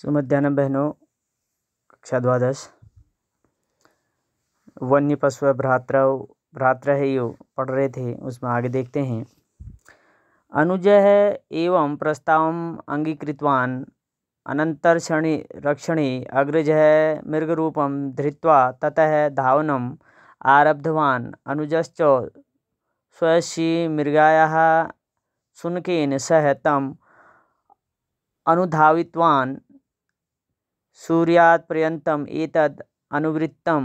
सुमध्यान बहनों कक्षा द्वादश वन्य पशु भ्रात्र भ्रात्र है यो पढ़ रहे थे उसमें आगे देखते हैं अनुजय एवं प्रस्ताव अंगीकृतवान अनंतरक्षणे रक्षणे मृग मृगरूपं धृत्वा ततः धावन आरब्धवान अनुजश्च स्वयसी मृगाया शुनकेन सह तम अनुधावितवान् सूर्यात् पर्यन्तम् एतद् अनुवृत्तं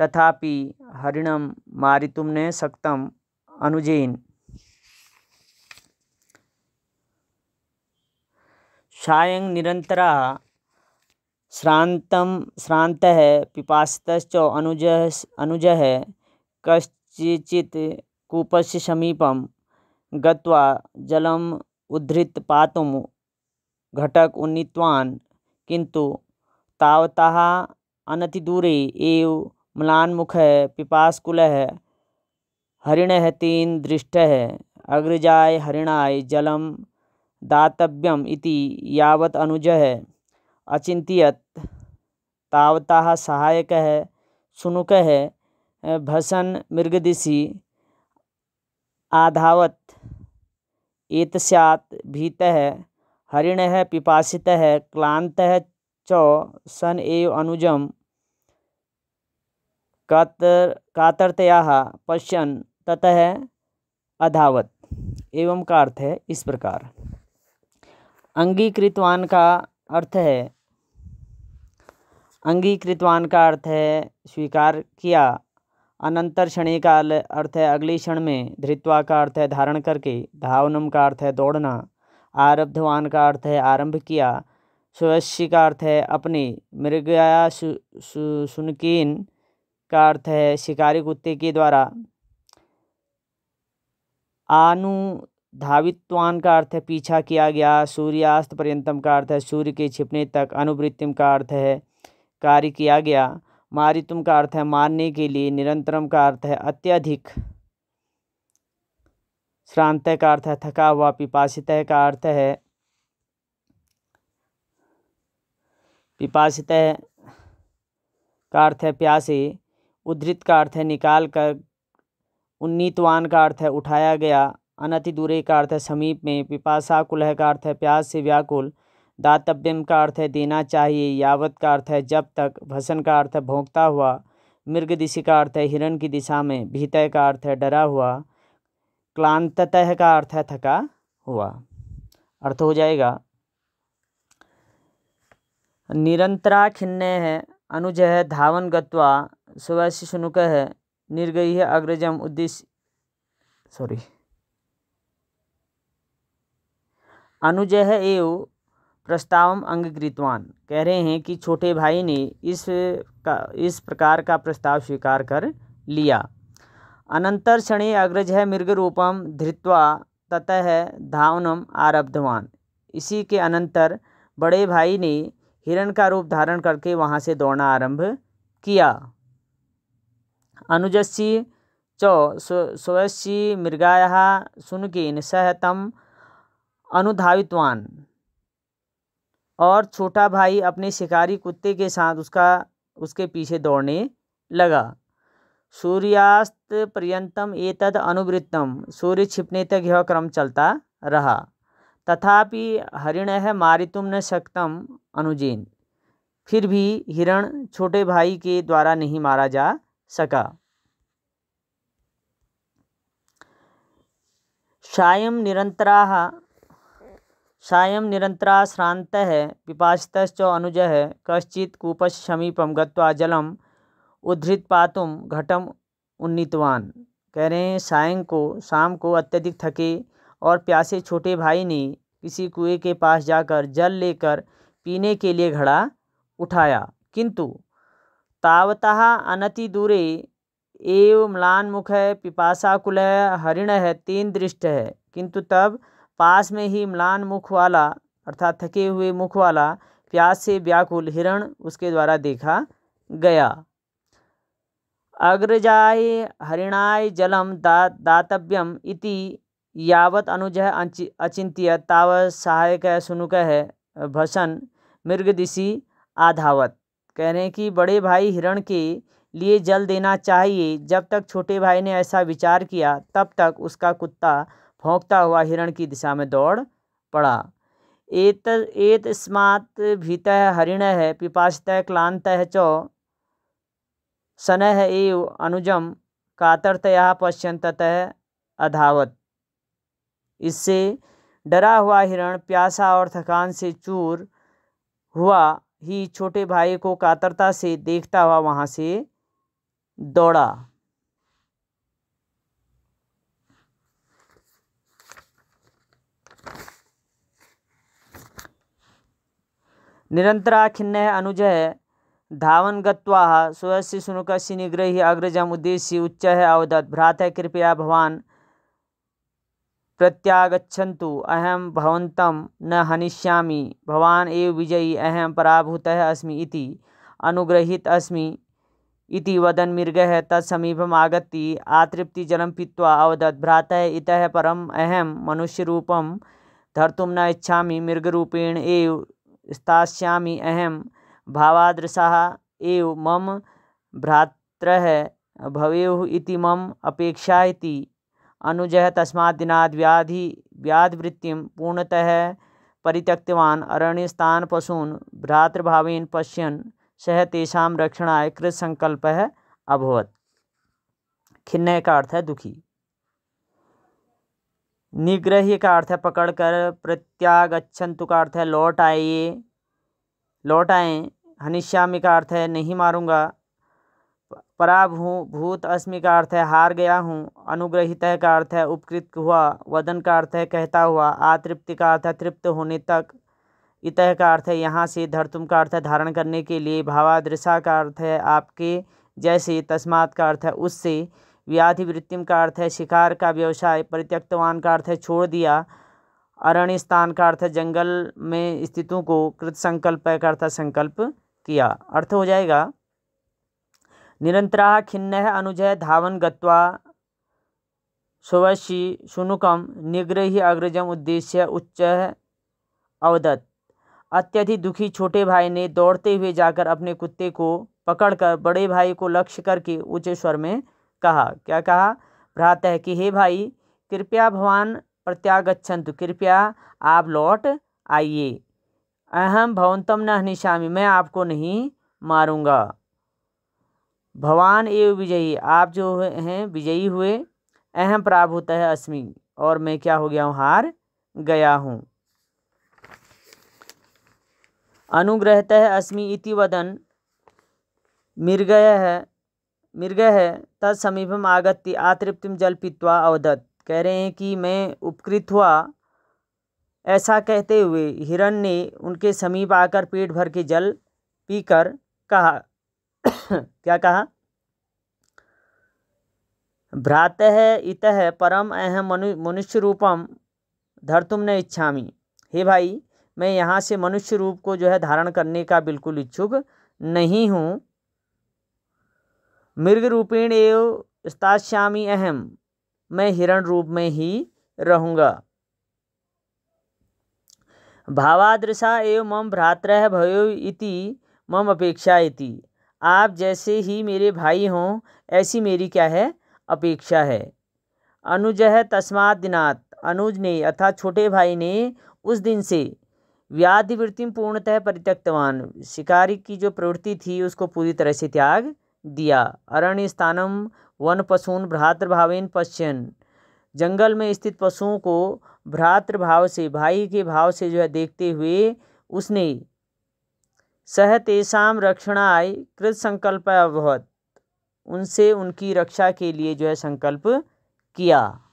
तथापि हरिण मारितुं न शक्तम् अनुजेन सायं निरंतरा श्रान्तं श्रान्तः पिपास्तश्च अनुज अनुजः कूप कूपस्य समीपं गत्वा जलम् उद्धृत पातुं घटक उन्नीतवान् किन्तु तावतः अनतिदूरे एव म्लानमुखः पिपास्कुलः हरिणः तेन दृष्टः अग्रजाय हरिणाय जलम दातव्यम इति यावत् अनुजः अचिन्तयत् तावतः सहायकः शुनकः भसन् मृगदिशि आधावत् एतस्यात् भीतः हरिण है पिपासित है क्लांत है चौ सन एव अनुजम कातर कातरतया पश्यन ततः अधावत एवं का अर्थ है इस प्रकार अंगीकृतवान का अर्थ है अंगीकृतवान का अर्थ है स्वीकार किया अनंतर क्षणी काल अर्थ है अगले क्षण में धृत्वा का अर्थ है धारण करके धावनम का अर्थ है दौड़ना आरब्धवान का अर्थ है आरंभ किया स्वयशी का अर्थ है अपनी मृगया सु, सु, सुनकीन का अर्थ है शिकारी कुत्ते के द्वारा आनुधावित्वान का अर्थ है पीछा किया गया सूर्यास्त पर्यंतम का अर्थ है सूर्य के छिपने तक अनुवृत्तिम का अर्थ है कार्य किया गया मारितुम का अर्थ है मारने के लिए निरंतरम का अर्थ है अत्यधिक श्रांत का अर्थ है थका हुआ पिपाशित का अर्थ है पिपाशित का अर्थ है प्यासी उद्धृत का अर्थ है निकाल कर उन्नीतवान का अर्थ है उठाया गया अनति दूरे का अर्थ है समीप में पिपासा कुलह का अर्थ है प्यास से व्याकुल दातव्यम का अर्थ है देना चाहिए यावत का अर्थ है जब तक भसन का अर्थ है भोंकता हुआ मृग दिशा का अर्थ है हिरण की दिशा में भीतय का अर्थ है डरा हुआ क्लांततः का अर्थ है थका हुआ अर्थ हो जाएगा निरंतरा खिन्न है अनुज है धावन गत्वा सुवैश्य शुनुक है निर्गयी है अग्रजम उद्देश्य सॉरी अनुज है एव प्रस्ताव अंगीकृतवान कह रहे हैं कि छोटे भाई ने इस का इस प्रकार का प्रस्ताव स्वीकार कर लिया अनंतर अग्रज है मृग रूपम धृत्वा ततः धावनम आरब्धवान इसी के अनंतर बड़े भाई ने हिरण का रूप धारण करके वहाँ से दौड़ना आरंभ किया अनुजस्सी चौ स्वयसी मृगाया सुनकिन सहतम अनुधावितवान और छोटा भाई अपने शिकारी कुत्ते के साथ उसका उसके पीछे दौड़ने लगा सूर्यास्त पर्यतम एतद अनुवृत्तम सूर्य छिपने तक यह क्रम चलता रहा तथापि हरिण है मारितुम न सक्तम अनुजेन फिर भी हिरण छोटे भाई के द्वारा नहीं मारा जा सका सायम निरंतरा सायम निरंतरा श्रांत है पिपास्त अनुज है कश्चि कूपस समीपम गत्वा जलम उद्धृत पातुम घटम उन्नीतवान कह रहे हैं सायं को शाम को अत्यधिक थके और प्यासे छोटे भाई ने किसी कुएं के पास जाकर जल लेकर पीने के लिए घड़ा उठाया किंतु तावतः अनति दूरे एव मुख है पिपासाकुल है हरिण है तीन दृष्ट है किंतु तब पास में ही म्लान मुख वाला अर्थात थके हुए मुख वाला प्यास से व्याकुल हिरण उसके द्वारा देखा गया अग्रजाय हरिणाय जलं दा दातव्यम् इति यावत् अनुजः अचि अचिन्त्य तावत् सहायकः सुनुकः भसन मृगदिशि आधावत कह रहे हैं कि बड़े भाई हिरण के लिए जल देना चाहिए जब तक छोटे भाई ने ऐसा विचार किया तब तक उसका कुत्ता भोंकता हुआ हिरण की दिशा में दौड़ पड़ा एत एतस्मात् भीतः हरिण है पिपाशतः क्लांत है चौ शनैः एव अनुजम कातरतया पश्यंततः अधावत इससे डरा हुआ हिरण प्यासा और थकान से चूर हुआ ही छोटे भाई को कातरता से देखता हुआ वहाँ से दौड़ा निरंतरा खिन्न अनुजय धावन गत्वा स्वस्य शुनकस्य निग्रह्य अग्रजम उद्देश्य उच्च अवदत् भ्रात कृपया भवान प्रत्यागच्छन्तु अहम भवन्तं न हनिष्यामि भवान एव विजयी अहम पराभूत अस्मि इति अनुग्रहीत अस्मि इति वदन् मृगः तत्समीपम् आगत्य आतृप्तिजलं पीत्वा अवदत् इत इतः अहम मनुष्य मनुष्यरूपं न इच्छा मृगरूपेण एव अहम भावादृशाः एव मम भ्रात्रः भवेयुः इति मम अपेक्षा इति अनुजः तस्मात् दिनात् व्याधि व्याधिवृत्तिं पूर्णतः परित्यक्तवान् अरण्यस्थान् पशून् भ्रातृभावेन पश्यन् सह तेषां रक्षणाय कृतसङ्कल्पः अभवत् खिन्नय का अर्थ है दुखी निग्रह्य का अर्थ है पकड़कर प्रत्यागछंतु का अर्थ है लौट आइए लौट आए हनिश्यामी का अर्थ है नहीं मारूंगा पराभ हूँ भूत अस्मि का अर्थ है हार गया हूँ अनुग्रहित का अर्थ है उपकृत हुआ वदन का अर्थ है कहता हुआ आतृप्ति का अर्थ है तृप्त होने तक इतः का अर्थ है यहाँ से धरतुम का अर्थ है धारण करने के लिए भावादृशा का अर्थ है आपके जैसे तस्मात का अर्थ है उससे व्याधिवृत्तिम का अर्थ है शिकार का व्यवसाय परित्यक्तवान का अर्थ है छोड़ दिया अरण्य स्थान का अर्थ है जंगल में स्थितों को कृत संकल्प का अर्थ संकल्प किया अर्थ हो जाएगा निरंतरा खिन्न अनुजय धावन गत्वा सुवशी शुनुकम निग्रही अग्रजम उद्देश्य उच्च अवदत अत्यधिक दुखी छोटे भाई ने दौड़ते हुए जाकर अपने कुत्ते को पकड़कर बड़े भाई को लक्ष्य करके ऊंचे स्वर में कहा क्या कहा भ्रातः कि हे भाई कृपया भगवान प्रत्यागछंत कृपया आप लौट आइए अहम भवंतम न निशामी मैं आपको नहीं मारूंगा भवान एव विजयी आप जो हैं विजयी हुए अहम प्राप्त है अस्मि और मैं क्या हो गया हूँ हार गया हूँ अनुग्रहत है अस्मि इति वदन मृगय है मृगय है तत्समीपम आगत्य आतृप्तिम जल पीतवा अवदत कह रहे हैं कि मैं उपकृत हुआ ऐसा कहते हुए हिरण ने उनके समीप आकर पेट भर के जल पीकर कहा क्या कहा भ्रातः है परम अहम मनु मनुष्य रूपम तुम न इच्छामी हे भाई मैं यहाँ से मनुष्य रूप को जो है धारण करने का बिल्कुल इच्छुक नहीं हूँ मृग रूपेण एव स्थाश्यामी अहम मैं हिरण रूप में ही रहूँगा भावादृशा एव मम भ्रातृ भयो इति मम अपेक्षा इति आप जैसे ही मेरे भाई हों ऐसी मेरी क्या है अपेक्षा है अनुज है तस्मात दिनात अनुज ने अर्थात छोटे भाई ने उस दिन से व्याधिवृत्ति पूर्णतः परित्यक्तवान शिकारी की जो प्रवृत्ति थी उसको पूरी तरह से त्याग दिया अरण्य स्थानम वन पशुन भ्रातृभावेन पश्यन जंगल में स्थित पशुओं को भ्रातृभाव से भाई के भाव से जो है देखते हुए उसने सह तेषाम रक्षणाय कृत संकल्प अभवत उनसे उनकी रक्षा के लिए जो है संकल्प किया